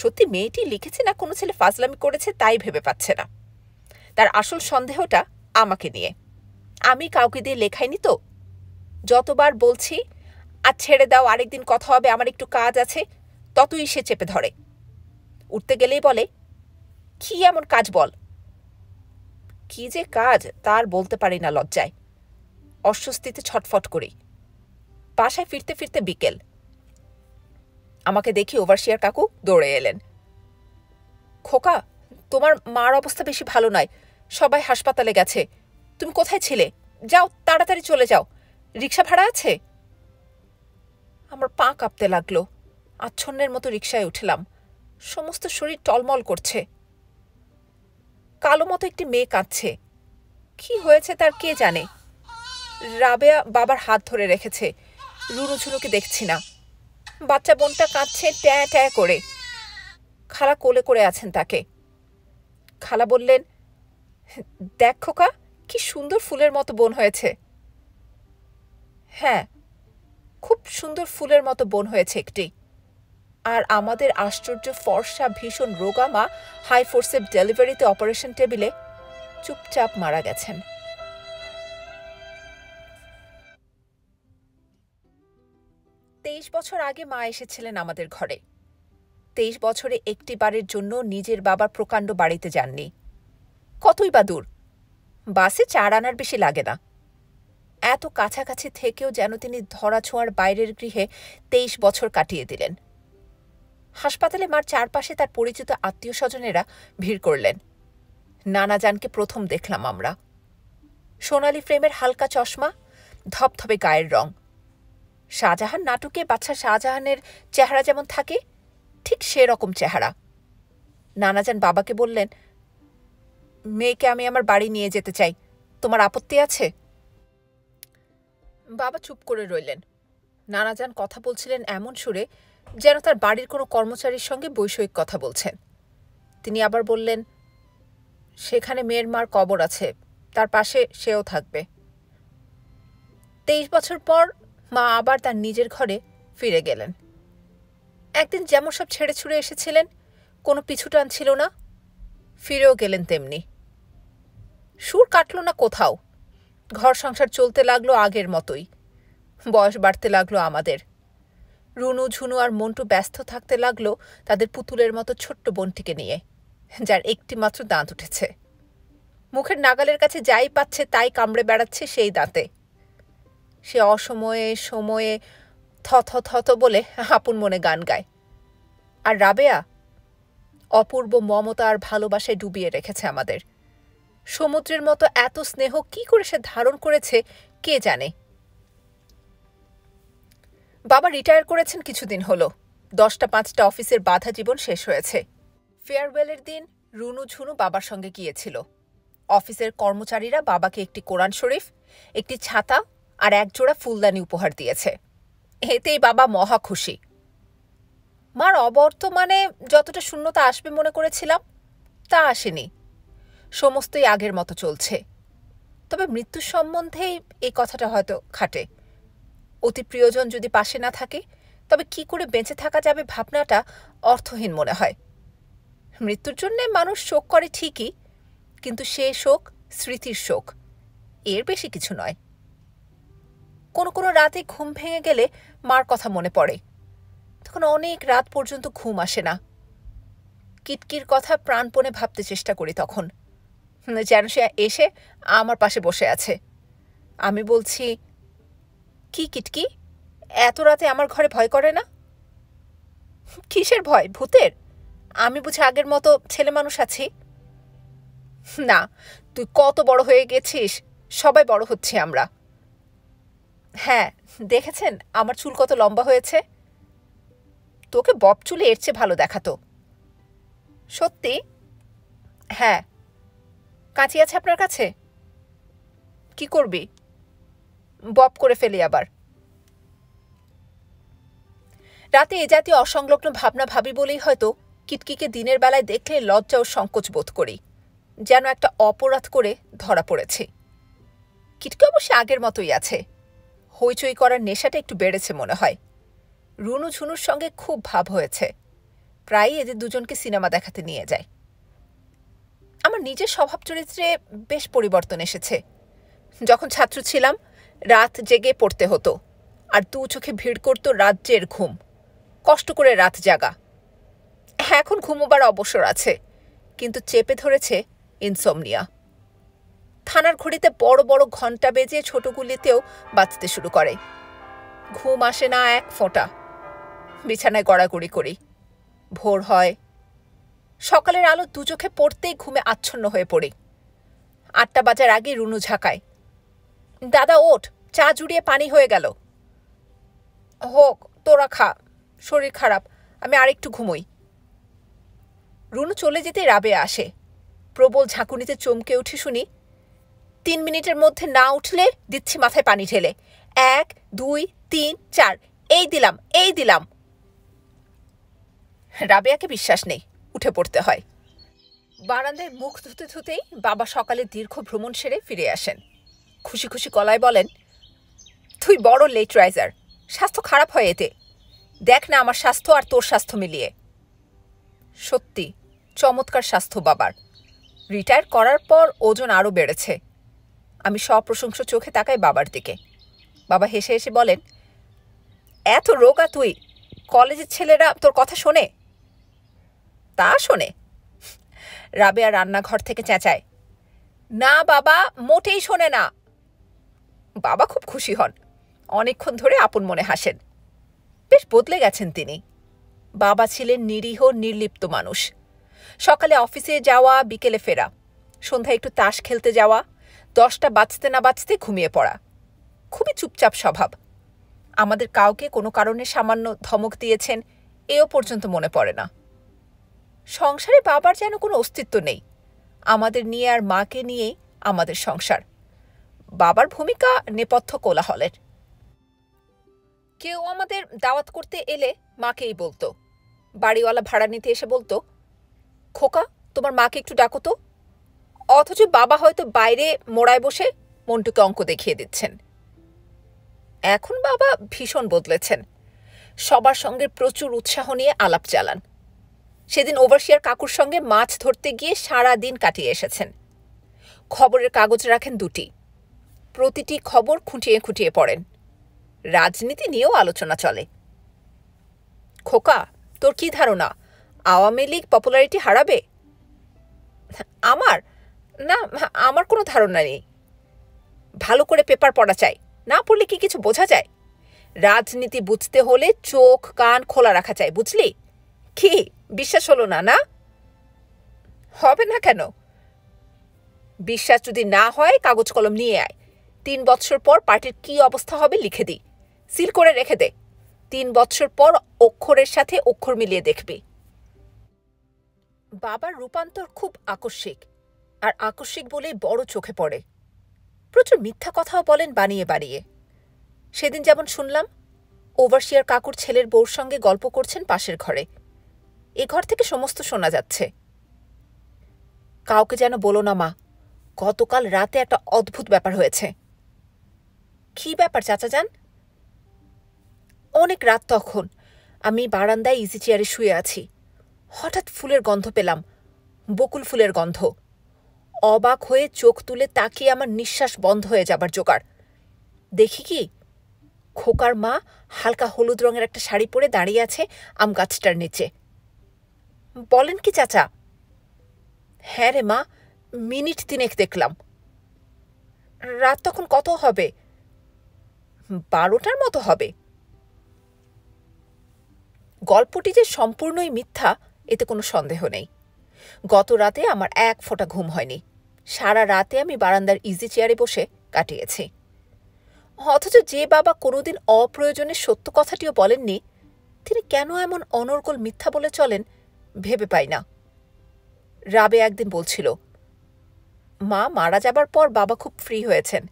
S1: সত্যি মেয়েটি লিখেছে না কোনো ছেলে ফাজলামি করেছে তাই ভেবে পাচ্ছে না তার আসল সন্দেহটা আমাকে নিয়ে আমি কাউকে দিয়ে লেখাইনি তো যতবার বলছি আর ছেড়ে দাও আরেকদিন কথা হবে আমার একটু কাজ আছে ততই সে চেপে ধরে উঠতে গেলেই বলে কি এমন কাজ বল কি যে কাজ তার বলতে পারি না লজ্জায় অস্বস্তিতে ছটফট করি বাসায় ফিরতে ফিরতে বিকেল আমাকে দেখি ওভারশিয়ার কাকু দৌড়ে এলেন খোকা তোমার মার অবস্থা বেশি ভালো নয় সবাই হাসপাতালে গেছে তুমি কোথায় ছিলে যাও তাড়াতাড়ি চলে যাও রিক্সা ভাড়া আছে আমার পা কাঁপতে লাগলো আচ্ছন্নের মতো রিক্সায় উঠলাম সমস্ত শরীর টলমল করছে কালো মতো একটি মেয়ে কাঁদছে কি হয়েছে তার কে জানে রাবেয়া বাবার হাত ধরে রেখেছে রুনুঝুনুকে দেখছি না বাচ্চা বোনটা কাঁদছে ট্যাঁ ট্যাঁ করে খালা কোলে করে আছেন তাকে খালা বললেন দেখ খোকা কি সুন্দর ফুলের মতো বোন হয়েছে হ্যাঁ খুব সুন্দর ফুলের মতো বোন হয়েছে একটি আর আমাদের আশ্চর্য ফর্সা ভীষণ রোগামা হাই ফোর্সেপ ডেলিভারিতে অপারেশন টেবিলে চুপচাপ মারা গেছেন তেইশ বছর আগে মা এসেছিলেন আমাদের ঘরে তেইশ বছরে একটি বারের জন্য নিজের বাবার প্রকাণ্ড বাড়িতে যাননি কতই বা দূর বাসে চার আনার বেশি লাগে না এত কাছাকাছি থেকেও যেন তিনি ধরাছোঁয়ার বাইরের গৃহে তেইশ বছর কাটিয়ে দিলেন হাসপাতালে মার চারপাশে তার পরিচিত আত্মীয় স্বজনেরা ভিড় করলেন নানা যানকে প্রথম দেখলাম আমরা সোনালি ফ্রেমের হালকা চশমা ধপধপে গায়ের রং শাহজাহান নাটকে বাচ্চা শাহজাহানের চেহারা যেমন থাকে ঠিক সেরকম চেহারা নানাজান বাবাকে বললেন মেয়েকে আমি আমার বাড়ি নিয়ে যেতে চাই তোমার আপত্তি আছে বাবা চুপ করে রইলেন নানাজান কথা বলছিলেন এমন সুরে যেন তার বাড়ির কোনো কর্মচারীর সঙ্গে বৈষয়িক কথা বলছেন তিনি আবার বললেন সেখানে মেয়ের মার কবর আছে তার পাশে সেও থাকবে তেইশ বছর পর মা আবার তার নিজের ঘরে ফিরে গেলেন একদিন যেমন সব ছেড়ে ছুড়ে এসেছিলেন কোনো পিছু টান ছিল না ফিরেও গেলেন তেমনি সুর কাটল না কোথাও ঘর সংসার চলতে লাগলো আগের মতোই বয়স বাড়তে লাগলো আমাদের রুনু ঝুনু আর মন্টু ব্যস্ত থাকতে লাগলো তাদের পুতুলের মতো ছোট্ট বোনটিকে নিয়ে যার একটি মাত্র দাঁত উঠেছে মুখের নাগালের কাছে যাই পাচ্ছে তাই কামড়ে বেড়াচ্ছে সেই দাঁতে সে অসময়ে সময়ে থথ থত বলে আপন মনে গান গায় আর রাবেয়া অপূর্ব মমতা আর ভালোবাসায় ডুবিয়ে রেখেছে আমাদের সমুদ্রের মতো এত স্নেহ কি করে সে ধারণ করেছে কে জানে বাবা রিটায়ার করেছেন কিছুদিন হলো দশটা পাঁচটা অফিসের বাধা জীবন শেষ হয়েছে ফেয়ারওয়েলের দিন রুনু ঝুনু বাবার সঙ্গে গিয়েছিল অফিসের কর্মচারীরা বাবাকে একটি কোরআন শরীফ একটি ছাতা আর একজোড়া ফুলদানি উপহার দিয়েছে এতেই বাবা মহা খুশি মার অবর্তমানে যতটা শূন্যতা আসবে মনে করেছিলাম তা আসেনি সমস্তই আগের মতো চলছে তবে মৃত্যু সম্বন্ধেই এই কথাটা হয়তো খাটে অতি প্রিয়জন যদি পাশে না থাকে তবে কি করে বেঁচে থাকা যাবে ভাবনাটা অর্থহীন মনে হয় মৃত্যুর জন্যে মানুষ শোক করে ঠিকই কিন্তু সে শোক স্মৃতির শোক এর বেশি কিছু নয় কোনো কোনো রাতে ঘুম ভেঙে গেলে মার কথা মনে পড়ে তখন অনেক রাত পর্যন্ত ঘুম আসে না কিটকির কথা প্রাণপণে ভাবতে চেষ্টা করি তখন যেন সে এসে আমার পাশে বসে আছে আমি বলছি কি কিটকি এত রাতে আমার ঘরে ভয় করে না কিসের ভয় ভূতের আমি বুঝি আগের মতো ছেলে মানুষ আছি না তুই কত বড় হয়ে গেছিস সবাই বড় হচ্ছি আমরা হ্যাঁ দেখেছেন আমার চুল কত লম্বা হয়েছে তোকে বব চুলে এর চেয়ে ভালো দেখাতো সত্যি হ্যাঁ কাঁচি আছে আপনার কাছে কি করবি বব করে ফেলি আবার রাতে এ জাতীয় অসংলগ্ন ভাবনা ভাবি বলেই হয়তো কিটকিকে দিনের বেলায় দেখলে লজ্জা ও সংকোচ বোধ করি যেন একটা অপরাধ করে ধরা পড়েছে কিটকি অবশ্যই আগের মতোই আছে হইচই করার নেশাটা একটু বেড়েছে মনে হয় রুনু ঝুনুর সঙ্গে খুব ভাব হয়েছে প্রায়ই এদের দুজনকে সিনেমা দেখাতে নিয়ে যায় আমার নিজের স্বভাব চরিত্রে বেশ পরিবর্তন এসেছে যখন ছাত্র ছিলাম রাত জেগে পড়তে হতো আর দু চোখে ভিড় করতো রাজ্যের ঘুম কষ্ট করে রাত জাগা হ্যাঁ এখন ঘুমোবার অবসর আছে কিন্তু চেপে ধরেছে ইনসোমনিয়া থানার ঘড়িতে বড় বড় ঘণ্টা বেজে ছোটগুলিতেও বাঁচতে শুরু করে ঘুম আসে না এক ফোঁটা বিছানায় গড়াগড়ি করি ভোর হয় সকালের আলো দুচোখে পড়তেই ঘুমে আচ্ছন্ন হয়ে পড়ি আটটা বাজার আগে রুনু ঝাঁকায় দাদা ওঠ চা জুড়িয়ে পানি হয়ে গেল হোক তোরা খা শরীর খারাপ আমি আরেকটু ঘুমোই রুনু চলে যেতে রাবে আসে প্রবল ঝাঁকুনিতে চমকে উঠে শুনি তিন মিনিটের মধ্যে না উঠলে দিচ্ছি মাথায় পানি ঢেলে এক দুই তিন চার এই দিলাম এই দিলাম রাবেয়াকে বিশ্বাস নেই উঠে পড়তে হয় বারান্দায় মুখ ধুতে ধুতেই বাবা সকালে দীর্ঘ ভ্রমণ সেরে ফিরে আসেন খুশি খুশি কলায় বলেন তুই বড় লেট রাইজার স্বাস্থ্য খারাপ হয় এতে দেখ না আমার স্বাস্থ্য আর তোর স্বাস্থ্য মিলিয়ে সত্যি চমৎকার স্বাস্থ্য বাবার রিটায়ার করার পর ওজন আরও বেড়েছে আমি সপ্রশংস চোখে তাকাই বাবার দিকে বাবা হেসে হেসে বলেন এত রোগা তুই কলেজের ছেলেরা তোর কথা শোনে তা শোনে রাবেয়া রান্নাঘর থেকে চেঁচায় না বাবা মোটেই শোনে না বাবা খুব খুশি হন অনেকক্ষণ ধরে আপন মনে হাসেন বেশ বদলে গেছেন তিনি বাবা ছিলেন নিরীহ নির্লিপ্ত মানুষ সকালে অফিসে যাওয়া বিকেলে ফেরা সন্ধ্যায় একটু তাস খেলতে যাওয়া দশটা বাঁচতে না বাঁচতে ঘুমিয়ে পড়া খুবই চুপচাপ স্বভাব আমাদের কাউকে কোনো কারণে সামান্য ধমক দিয়েছেন এও পর্যন্ত মনে পড়ে না সংসারে বাবার যেন কোনো অস্তিত্ব নেই আমাদের নিয়ে আর মাকে নিয়ে আমাদের সংসার বাবার ভূমিকা নেপথ্য কোলাহলের কেউ আমাদের দাওয়াত করতে এলে মাকেই বলতো বাড়িওয়ালা ভাড়া নিতে এসে বলতো খোকা তোমার মাকে একটু ডাকো তো অথচ বাবা হয়তো বাইরে মোড়ায় বসে মন্টুকে অঙ্ক দেখিয়ে দিচ্ছেন এখন বাবা ভীষণ বদলেছেন সবার সঙ্গে প্রচুর উৎসাহ নিয়ে আলাপ চালান সেদিন ওভারশিয়ার কাকুর সঙ্গে মাছ ধরতে গিয়ে সারা দিন কাটিয়ে এসেছেন খবরের কাগজ রাখেন দুটি প্রতিটি খবর খুঁটিয়ে খুঁটিয়ে পড়েন রাজনীতি নিয়েও আলোচনা চলে খোকা তোর কি ধারণা আওয়ামী লীগ পপুলারিটি হারাবে আমার না আমার কোনো ধারণা নেই ভালো করে পেপার পড়া চাই না পড়লে কি কিছু বোঝা যায় রাজনীতি বুঝতে হলে চোখ কান খোলা রাখা চাই বুঝলি কি বিশ্বাস হলো না না হবে না কেন বিশ্বাস যদি না হয় কাগজ কলম নিয়ে আয় তিন বছর পর পার্টির কি অবস্থা হবে লিখে দি সিল করে রেখে দে তিন বছর পর অক্ষরের সাথে অক্ষর মিলিয়ে দেখবি বাবার রূপান্তর খুব আকস্মিক আর আকস্মিক বলেই বড় চোখে পড়ে প্রচুর মিথ্যা কথাও বলেন বানিয়ে বানিয়ে সেদিন যেমন শুনলাম ওভারশিয়ার কাকুর ছেলের বউর সঙ্গে গল্প করছেন পাশের ঘরে এ ঘর থেকে সমস্ত শোনা যাচ্ছে কাউকে যেন বলো না মা গতকাল রাতে একটা অদ্ভুত ব্যাপার হয়েছে কি ব্যাপার চাচা যান অনেক রাত তখন আমি বারান্দায় ইজি চেয়ারে শুয়ে আছি হঠাৎ ফুলের গন্ধ পেলাম বকুল ফুলের গন্ধ অবাক হয়ে চোখ তুলে তাকিয়ে আমার নিঃশ্বাস বন্ধ হয়ে যাবার জোগাড় দেখি কি খোকার মা হালকা হলুদ রঙের একটা শাড়ি পরে দাঁড়িয়ে আছে আম গাছটার নিচে বলেন কি চাচা হ্যাঁ রে মা মিনিট তিনেক দেখলাম রাত তখন কত হবে বারোটার মতো হবে গল্পটি যে সম্পূর্ণই মিথ্যা এতে কোনো সন্দেহ নেই গত রাতে আমার এক ফোঁটা ঘুম হয়নি সারা রাতে আমি বারান্দার ইজি চেয়ারে বসে কাটিয়েছি অথচ যে বাবা কোনোদিন অপ্রয়োজনে সত্য কথাটিও বলেননি তিনি কেন এমন অনর্গল মিথ্যা বলে চলেন ভেবে পাই না রাবে একদিন বলছিল মা মারা যাবার পর বাবা খুব ফ্রি হয়েছেন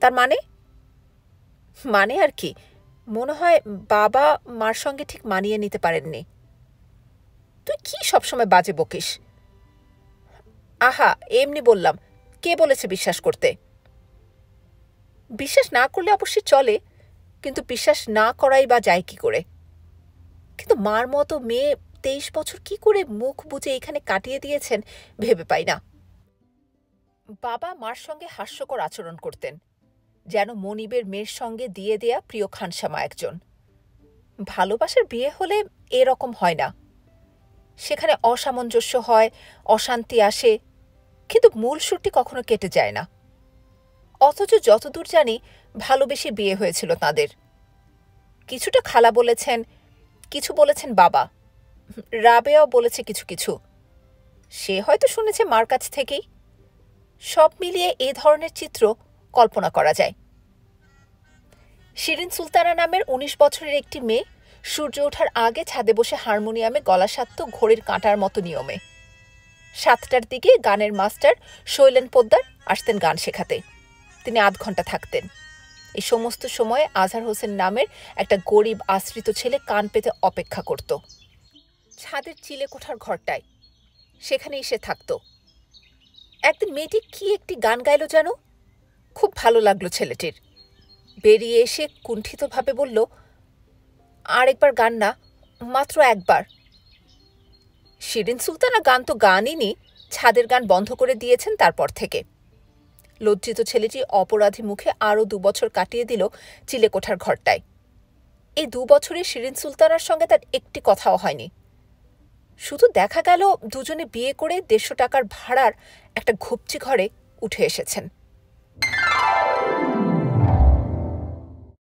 S1: তার মানে মানে আর কি মনে হয় বাবা মার সঙ্গে ঠিক মানিয়ে নিতে পারেননি তুই কি সবসময় বাজে বকিস আহা এমনি বললাম কে বলেছে বিশ্বাস করতে বিশ্বাস না করলে অবশ্যই চলে কিন্তু বিশ্বাস না করাই বা যায় কি করে কিন্তু মার মতো মেয়ে তেইশ বছর কি করে মুখ বুঝে এখানে কাটিয়ে দিয়েছেন ভেবে পাই না বাবা মার সঙ্গে হাস্যকর আচরণ করতেন যেন মনিবের মেয়ের সঙ্গে দিয়ে দেয়া প্রিয় খানসামা একজন ভালোবাসার বিয়ে হলে এরকম হয় না সেখানে অসামঞ্জস্য হয় অশান্তি আসে কিন্তু মূল সুরটি কখনো কেটে যায় না অথচ যতদূর জানি ভালোবেসে বিয়ে হয়েছিল তাদের কিছুটা খালা বলেছেন কিছু বলেছেন বাবা রাবেয়াও বলেছে কিছু কিছু সে হয়তো শুনেছে মার কাছ থেকেই সব মিলিয়ে এ ধরনের চিত্র কল্পনা করা যায় শিরিন সুলতানা নামের ১৯ বছরের একটি মেয়ে সূর্য ওঠার আগে ছাদে বসে হারমোনিয়ামে গলা সাত্য ঘড়ির কাঁটার মতো নিয়মে সাতটার দিকে গানের মাস্টার শৈলেন পোদ্দার আসতেন গান শেখাতে তিনি আধ ঘন্টা থাকতেন এই সমস্ত সময়ে আজহার হোসেন নামের একটা গরিব আশ্রিত ছেলে কান পেতে অপেক্ষা করত ছাদের চিলে কোঠার ঘরটায় সেখানেই সে থাকত একদিন মেয়েটি কি একটি গান গাইল জানো খুব ভালো লাগলো ছেলেটির বেরিয়ে এসে কুণ্ঠিতভাবে বলল আরেকবার গান না মাত্র একবার শিরিন সুলতানা গান তো গানই নি ছাদের গান বন্ধ করে দিয়েছেন তারপর থেকে লজ্জিত ছেলেটি অপরাধী মুখে আরও বছর কাটিয়ে দিল চিলেকোঠার ঘরটায় এই দু বছরে শিরিন সুলতানার সঙ্গে তার একটি কথাও হয়নি শুধু দেখা গেল দুজনে বিয়ে করে দেড়শো টাকার ভাড়ার একটা ঘুপচি ঘরে উঠে এসেছেন